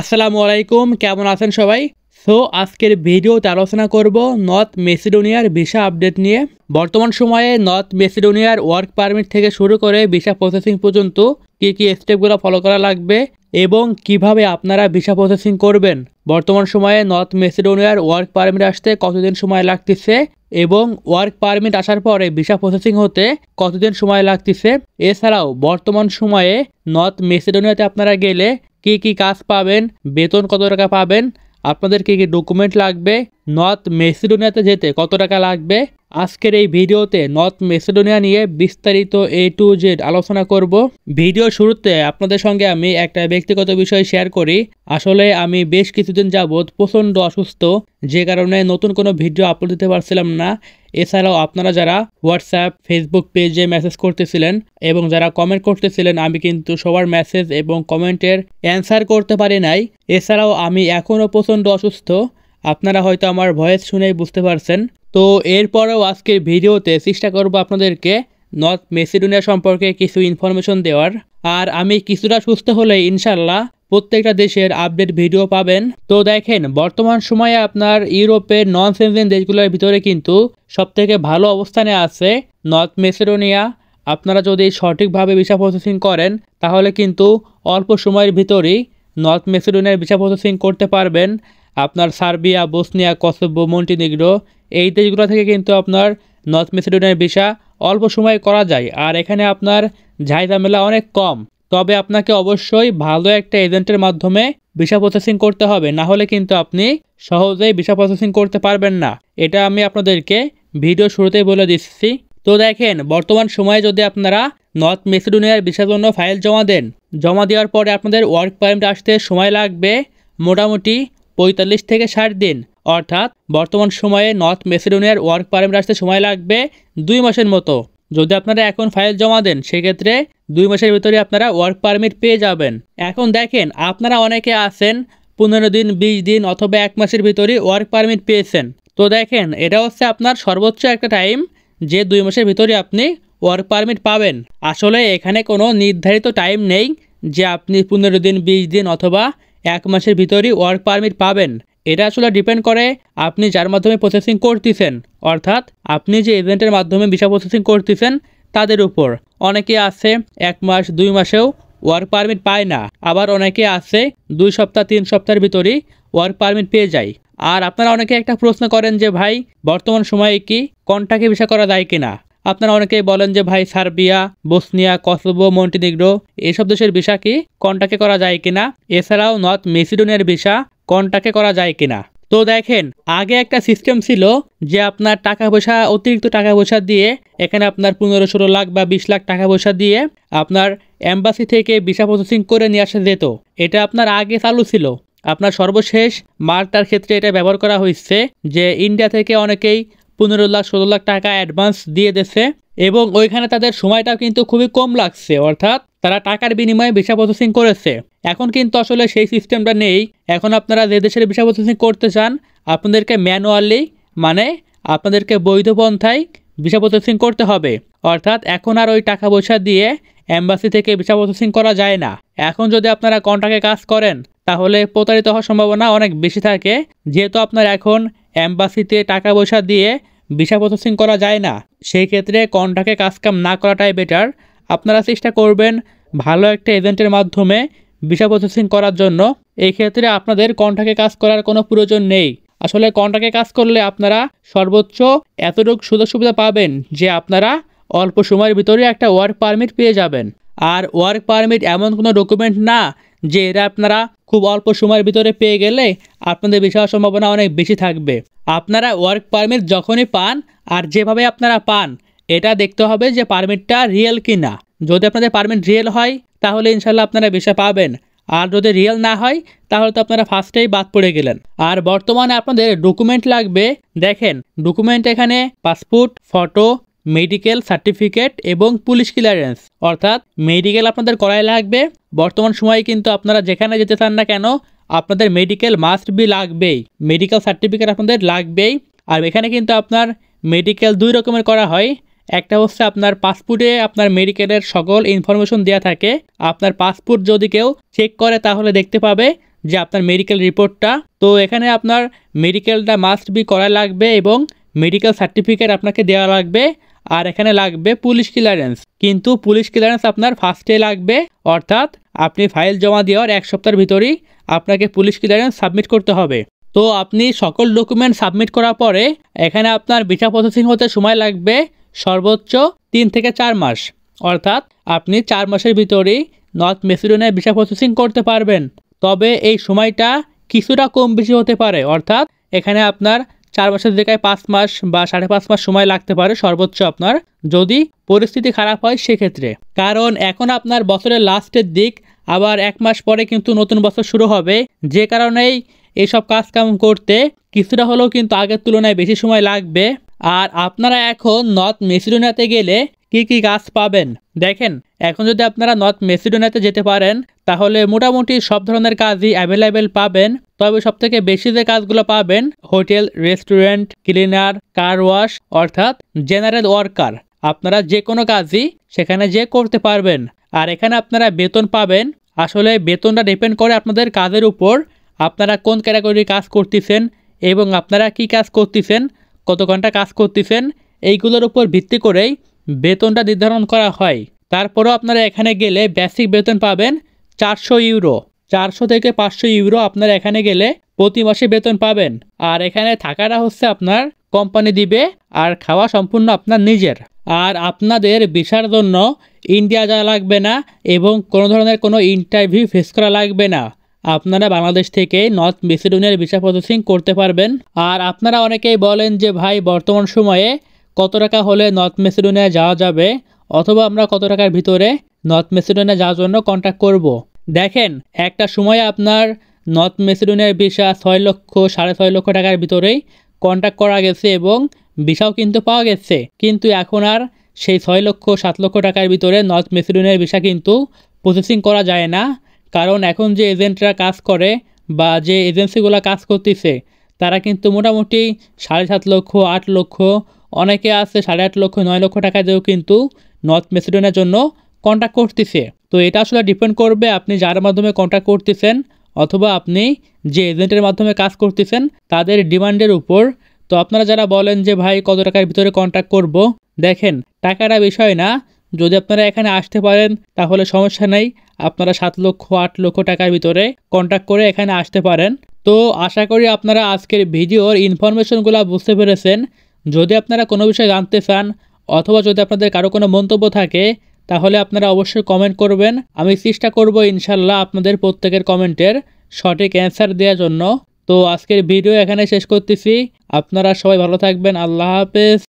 আসসালামু আলাইকুম কেমন আছেন সবাই সো আজকের ভিডিওতে আলোচনা করব নর্থ মেসিডোনিয়ার ভিসা আপডেট নিয়ে বর্তমান সময়ে নর্থ মেসিডোনিয়ার ওয়ার্ক পারমিট থেকে শুরু করে ভিসা প্রসেসিং পর্যন্ত কী কী স্টেপগুলো ফলো করা লাগবে এবং কিভাবে আপনারা ভিসা প্রসেসিং করবেন বর্তমান সময়ে নর্থ মেসিডোনিয়ার ওয়ার্ক পারমিট আসতে কতদিন সময় লাগতেছে এবং ওয়ার্ক পারমিট আসার পরে ভিসা প্রসেসিং হতে কতদিন সময় লাগতেছে এছাড়াও বর্তমান সময়ে নর্থ মেসিডোনিয়াতে আপনারা গেলে কি কি কাজ পাবেন বেতন কত টাকা পাবেন আপনাদের কি কি ডকুমেন্ট লাগবে নর্থ মেসিডোনিয়াতে যেতে কত টাকা লাগবে আজকের এই ভিডিওতে নর্থ মেসিডোনিয়া নিয়ে বিস্তারিত এ টু জেড আলোচনা করব ভিডিও শুরুতে আপনাদের সঙ্গে আমি একটা ব্যক্তিগত বিষয় শেয়ার করি আসলে আমি বেশ কিছুদিন যাবৎ প্রচণ্ড অসুস্থ যে কারণে নতুন কোনো ভিডিও আপলোড দিতে পারছিলাম না এছাড়াও আপনারা যারা হোয়াটসঅ্যাপ ফেসবুক পেজে মেসেজ করতেছিলেন এবং যারা কমেন্ট করতেছিলেন আমি কিন্তু সবার মেসেজ এবং কমেন্টের অ্যান্সার করতে পারি নাই এছাড়াও আমি এখনও প্রচণ্ড অসুস্থ আপনারা হয়তো আমার ভয়েস শুনেই বুঝতে পারছেন তো এরপরেও আজকের ভিডিওতে চেষ্টা করব আপনাদেরকে নর্থ মেসিডোনিয়া সম্পর্কে কিছু ইনফরমেশন দেওয়ার আর আমি কিছুটা সুস্থ হলে ইনশাল্লাহ প্রত্যেকটা দেশের আপডেট ভিডিও পাবেন তো দেখেন বর্তমান সময়ে আপনার ইউরোপের নন সেনজেন দেশগুলোর ভিতরে কিন্তু সবথেকে ভালো অবস্থানে আছে নর্থ মেসেডোনিয়া আপনারা যদি সঠিকভাবে ভিসা প্রসেসিং করেন তাহলে কিন্তু অল্প সময়ের ভিতরেই নর্থ মেসিডোনিয়ার ভিসা প্রসেসিং করতে পারবেন আপনার সার্বিয়া বসনিয়া কসব্য মন্টিনিগ্রো এই দেশগুলো থেকে কিন্তু আপনার নর্থ মেসিডোনিয়ার ভিসা অল্প সময়ে করা যায় আর এখানে আপনার ঝাই ঝামেলা অনেক কম তবে আপনাকে অবশ্যই ভালো একটা এজেন্টের মাধ্যমে ভিসা প্রসেসিং করতে হবে না হলে কিন্তু আপনি সহজেই ভিসা প্রসেসিং করতে পারবেন না এটা আমি আপনাদেরকে ভিডিও শুরুতেই বলে দিচ্ছি তো দেখেন বর্তমান সময়ে যদি আপনারা নর্থ মেসিডোনিয়ার ভিসার জন্য ফাইল জমা দেন জমা দেওয়ার পরে আপনাদের ওয়ার্ক পারমিট আসতে সময় লাগবে মোটামুটি পঁয়তাল্লিশ থেকে ষাট দিন অর্থাৎ বর্তমান সময়ে নর্থ মেসিডোনিয়ার ওয়ার্ক পারমিট আসতে সময় লাগবে দুই মাসের মতো যদি আপনারা এখন ফাইল জমা দেন সেক্ষেত্রে দুই মাসের ভিতরে আপনারা ওয়ার্ক পারমিট পেয়ে যাবেন এখন দেখেন আপনারা অনেকে আছেন পনেরো দিন বিশ দিন অথবা এক মাসের ভিতরে ওয়ার্ক পারমিট পেয়েছেন তো দেখেন এটা হচ্ছে আপনার সর্বোচ্চ একটা টাইম যে দুই মাসের ভিতরে আপনি ওয়ার্ক পারমিট পাবেন আসলে এখানে কোনো নির্ধারিত টাইম নেই যে আপনি পনেরো দিন বিশ দিন অথবা এক মাসের ভিতরে ওয়ার্ক পারমিট পাবেন এটা আসলে ডিপেন্ড করে আপনি যার মাধ্যমে প্রসেসিং করতেছেন অর্থাৎ আপনি যে এজেন্টের মাধ্যমে ভিসা প্রসেসিং করতেছেন তাদের উপর অনেকে আছে এক মাস দুই মাসেও ওয়ার্ক পারমিট পায় না আবার অনেকে আছে দুই সপ্তাহ তিন সপ্তাহের ভিতরেই ওয়ার্ক পারমিট পেয়ে যায় আর আপনারা অনেকে একটা প্রশ্ন করেন যে ভাই বর্তমান সময়ে কি কন্টাকে ভিসা করা যায় কিনা আপনারা অনেকেই বলেন যে ভাই সার্বিয়া বসনিয়া কসবো মন্টিনিগ্রো এসব দেশের ভিসা কি কন্টাকে করা যায় কিনা এছাড়াও নর্থ মেসিডোনিয়ার ভিসা কন্টাক্টে করা যায় কিনা তো দেখেন আগে একটা সিস্টেম ছিল যে আপনার টাকা পয়সা অতিরিক্ত টাকা পয়সা দিয়ে এখানে আপনার পনেরো ষোলো লাখ বা বিশ লাখ টাকা পয়সা দিয়ে আপনার অ্যাম্বাসি থেকে ভিসা প্রসেসিং করে নিয়ে আসা যেত এটা আপনার আগে চালু ছিল আপনার সর্বশেষ মালটার ক্ষেত্রে এটা ব্যবহার করা হয়েছে যে ইন্ডিয়া থেকে অনেকেই পনেরো লাখ ষোলো লাখ টাকা অ্যাডভান্স দিয়ে দিচ্ছে এবং ওইখানে তাদের সময়টাও কিন্তু খুবই কম লাগছে অর্থাৎ তারা টাকার বিনিময়ে ভিসা প্রসেসিং করেছে এখন কিন্তু আসলে সেই সিস্টেমটা নেই এখন আপনারা যে দেশের ভিসা প্রসেসিং করতে চান আপনাদেরকে ম্যানুয়ালি মানে আপনাদেরকে বৈধ পন্থায় ভিসা প্রসেসিং করতে হবে অর্থাৎ এখন আর ওই টাকা পয়সা দিয়ে অ্যাম্বাসি থেকে ভিসা প্রসেসিং করা যায় না এখন যদি আপনারা কন্ট্রাক্টে কাজ করেন তাহলে প্রতারিত হওয়ার সম্ভাবনা অনেক বেশি থাকে যেহেতু আপনার এখন অ্যাম্বাসিতে টাকা পয়সা দিয়ে ভিসা প্রসেসিং করা যায় না সেই ক্ষেত্রে কন্ট্রাক্টে কাজকাম না করাটাই বেটার আপনারা চেষ্টা করবেন ভালো একটা এজেন্টের মাধ্যমে ভিসা প্রসেসিং করার জন্য এই ক্ষেত্রে আপনাদের কন্ট্রাক্টে কাজ করার কোনো প্রয়োজন নেই আসলে কন্ট্রাক্টে কাজ করলে আপনারা সর্বোচ্চ এতটুকু সুযোগ সুবিধা পাবেন যে আপনারা অল্প সময়ের ভিতরে একটা ওয়ার্ক পারমিট পেয়ে যাবেন আর ওয়ার্ক পারমিট এমন কোনো ডকুমেন্ট না যে এটা আপনারা খুব অল্প সময়ের ভিতরে পেয়ে গেলে আপনাদের বিষয় সম্ভাবনা অনেক বেশি থাকবে আপনারা ওয়ার্ক পারমিট যখনই পান আর যেভাবে আপনারা পান এটা দেখতে হবে যে পারমিটটা রিয়েল কি না যদি আপনাদের পারমিট রিয়েল হয় তাহলে ইনশাল্লাহ আপনারা বিষয় পাবেন আর যদি রিয়েল না হয় তাহলে তো আপনারা ফার্স্টেই বাদ পড়ে গেলেন আর বর্তমানে আপনাদের ডকুমেন্ট লাগবে দেখেন ডকুমেন্ট এখানে পাসপোর্ট ফটো মেডিকেল সার্টিফিকেট এবং পুলিশ ক্লিয়ারেন্স অর্থাৎ মেডিকেল আপনাদের করাই লাগবে বর্তমান সময়ে কিন্তু আপনারা যেখানে যেতে চান না কেন আপনাদের মেডিকেল মাস্ট বি লাগবেই মেডিকেল সার্টিফিকেট আপনাদের লাগবেই আর এখানে কিন্তু আপনার মেডিকেল দুই রকমের করা হয় একটা হচ্ছে আপনার পাসপোর্টে আপনার মেডিকেলের সকল ইনফরমেশন দেওয়া থাকে আপনার পাসপোর্ট যদি কেউ চেক করে তাহলে দেখতে পাবে যে আপনার মেডিকেল রিপোর্টটা তো এখানে আপনার মেডিকেলটা মাস্ট বি করা লাগবে এবং মেডিকেল সার্টিফিকেট আপনাকে দেওয়া লাগবে আর এখানে লাগবে পুলিশ ক্লিয়ারেন্স কিন্তু পুলিশ ক্লিয়ারেন্স আপনার ফার্স্টে লাগবে অর্থাৎ আপনি ফাইল জমা দেওয়ার এক সপ্তাহের ভিতরেই আপনাকে পুলিশ ক্লিয়ারেন্স সাবমিট করতে হবে তো আপনি সকল ডকুমেন্ট সাবমিট করার পরে এখানে আপনার ভিসা প্রসেসিং হতে সময় লাগবে সর্বোচ্চ তিন থেকে চার মাস অর্থাৎ আপনি চার মাসের ভিতরেই নর্থ মেসিডোনিয়ায় ভিসা প্রসেসিং করতে পারবেন তবে এই সময়টা কিছুটা কম বেশি হতে পারে অর্থাৎ এখানে আপনার চার মাসের জায়গায় পাঁচ মাস বা সাড়ে পাঁচ মাস সময় লাগতে পারে সর্বোচ্চ আপনার যদি পরিস্থিতি খারাপ হয় সেক্ষেত্রে কারণ এখন আপনার বছরের লাস্টের দিক আবার এক মাস পরে কিন্তু নতুন বছর শুরু হবে যে কারণেই এইসব কাজকাম করতে কিছুটা হলেও কিন্তু আগের তুলনায় বেশি সময় লাগবে আর আপনারা এখন নর্থ মেসিডোনিয়াতে গেলে কি কি গাছ পাবেন দেখেন এখন যদি আপনারা নর্থ মেসিডোনিয়াতে যেতে পারেন তাহলে মোটামুটি সব ধরনের কাজই অ্যাভেলেবেল পাবেন তবে সবথেকে বেশি যে কাজগুলো পাবেন hotel restaurant cleaner car wash অর্থাৎ জেনারেল ওয়ার্কার আপনারা যে কোনো কাজই সেখানে যে করতে পারবেন আর এখানে আপনারা বেতন পাবেন আসলে বেতনটা ডিপেন্ড করে আপনাদের কাজের উপর আপনারা কোন ক্যাটাগরি কাজ করতেছেন এবং আপনারা কি কাজ করতেছেন কত ঘন্টা কাজ করতেছেন এইগুলোর উপর ভিত্তি করেই বেতনটা নির্ধারণ করা হয় তারপরও আপনারা এখানে গেলে বেসিক বেতন পাবেন চারশো ইউরো চারশো থেকে পাঁচশো ইউরো আপনার এখানে গেলে প্রতি মাসে বেতন পাবেন আর এখানে থাকাটা হচ্ছে আপনার কোম্পানি দিবে আর খাওয়া সম্পূর্ণ আপনার নিজের আর আপনাদের ভিসার জন্য ইন্ডিয়া যাওয়া লাগবে না এবং কোনো ধরনের কোনো ইন্টারভিউ ফেস করা লাগবে না আপনারা বাংলাদেশ থেকে নর্থ মেসিডোনিয়ার ভিসা প্রসেসিং করতে পারবেন আর আপনারা অনেকেই বলেন যে ভাই বর্তমান সময়ে কত টাকা হলে নর্থ মেসিডোনিয়া যাওয়া যাবে অথবা আমরা কত টাকার ভিতরে নর্থ মেসিডোনিয়া যাওয়ার জন্য কন্ট্যাক্ট করব। দেখেন একটা সময় আপনার নর্থ মেসিডোনিয়ার ভিসা ছয় লক্ষ সাড়ে ছয় লক্ষ টাকার ভিতরেই কন্ট্যাক্ট করা গেছে এবং ভিসাও কিন্তু পাওয়া গেছে কিন্তু এখন আর সেই ছয় লক্ষ সাত লক্ষ টাকার ভিতরে নর্থ মেসিডোনিয়ার ভিসা কিন্তু প্রসেসিং করা যায় না কারণ এখন যে এজেন্টরা কাজ করে বা যে এজেন্সিগুলো কাজ করতেছে তারা কিন্তু মোটামুটি সাড়ে সাত লক্ষ আট লক্ষ অনেকে আছে সাড়ে আট লক্ষ নয় লক্ষ টাকা দিয়েও কিন্তু নর্থ মেসিডোনিয়ার জন্য কন্ট্যাক্ট করতেছে তো এটা আসলে ডিপেন্ড করবে আপনি যার মাধ্যমে কন্ট্যাক্ট করতেছেন অথবা আপনি যে এজেন্টের মাধ্যমে কাজ করতেছেন তাদের ডিমান্ডের উপর তো আপনারা যারা বলেন যে ভাই কত টাকার ভিতরে কন্ট্যাক্ট করব। দেখেন টাকাটা বিষয় না যদি আপনারা এখানে আসতে পারেন তাহলে সমস্যা নেই আপনারা সাত লক্ষ আট লক্ষ টাকার ভিতরে কন্ট্যাক্ট করে এখানে আসতে পারেন তো আশা করি আপনারা আজকের ভিডিওর ইনফরমেশনগুলো বুঝতে পেরেছেন যদি আপনারা কোনো বিষয়ে জানতে চান অথবা যদি আপনাদের কারো কোনো মন্তব্য থাকে তাহলে আপনারা অবশ্যই কমেন্ট করবেন আমি চেষ্টা করব ইনশাল্লাহ আপনাদের প্রত্যেকের কমেন্টের সঠিক অ্যান্সার দেওয়ার জন্য তো আজকের ভিডিও এখানে শেষ করতেছি আপনারা সবাই ভালো থাকবেন আল্লাহ হাফেজ